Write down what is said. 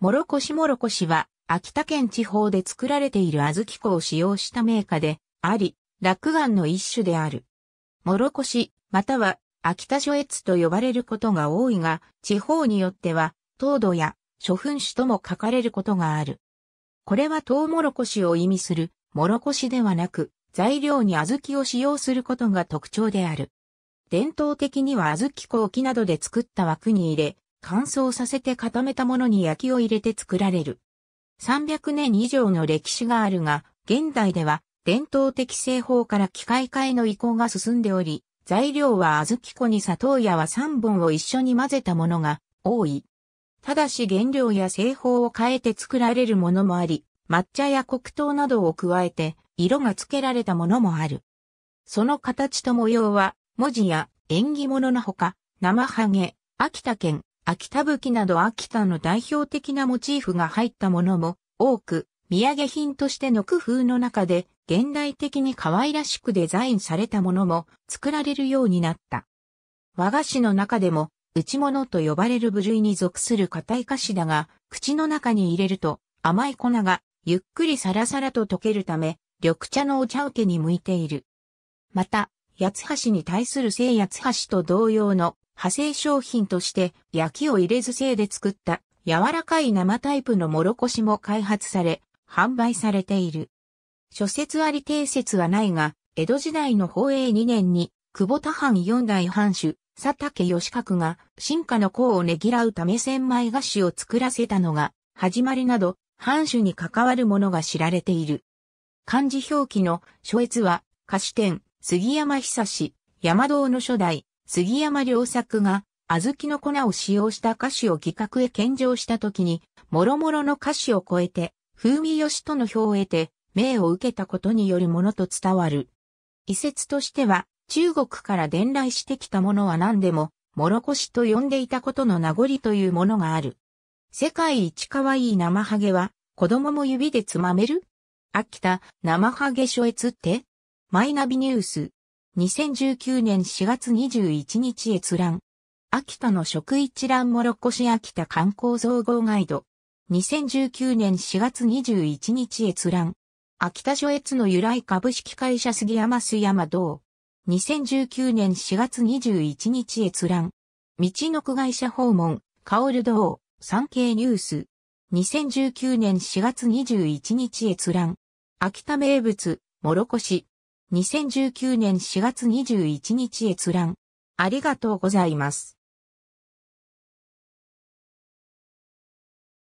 もろこしもろこしは、秋田県地方で作られている小豆粉を使用した名家で、あり、落眼の一種である。もろこし、または、秋田諸越と呼ばれることが多いが、地方によっては、糖度や諸粉種とも書かれることがある。これはトウモロコシを意味する、もろこしではなく、材料に小豆を使用することが特徴である。伝統的には小豆粉を木などで作った枠に入れ、乾燥させて固めたものに焼きを入れて作られる。300年以上の歴史があるが、現代では伝統的製法から機械化への移行が進んでおり、材料は小豆粉に砂糖やは3本を一緒に混ぜたものが多い。ただし原料や製法を変えて作られるものもあり、抹茶や黒糖などを加えて色が付けられたものもある。その形と模様は文字や縁起物のほか、生ハゲ、秋田県、秋田吹など秋田の代表的なモチーフが入ったものも多く、土産品としての工夫の中で現代的に可愛らしくデザインされたものも作られるようになった。和菓子の中でも内物と呼ばれる部類に属する硬い菓子だが、口の中に入れると甘い粉がゆっくりサラサラと溶けるため、緑茶のお茶受けに向いている。また、八橋に対する聖八橋と同様の派生商品として焼きを入れず聖で作った柔らかい生タイプのもろこしも開発され、販売されている。諸説あり定説はないが、江戸時代の宝永2年に、久保田藩四代藩主、佐竹義角が、進化の功をねぎらうため千枚菓子を作らせたのが、始まりなど、藩主に関わるものが知られている。漢字表記の書越は、菓子店、杉山久志、山道の初代、杉山良作が、小豆の粉を使用した菓子を企画へ献上した時に、諸々の菓子を超えて、風味良しとの表を得て、名を受けたことによるものと伝わる。遺説としては、中国から伝来してきたものは何でも、もろこしと呼んでいたことの名残というものがある。世界一可愛い生ハゲは、子供も指でつまめる秋田、生ハゲ書越って、マイナビニュース。2019年4月21日閲覧。秋田の食一覧もろこし秋田観光総合ガイド。2019年4月21日閲覧。秋田所越の由来株式会社杉山須山道。2019年4月21日閲覧。道の区会社訪問、カオル道、産経ニュース。2019年4月21日閲覧。秋田名物、もろこし。2019年4月21日閲覧。ありがとうございます。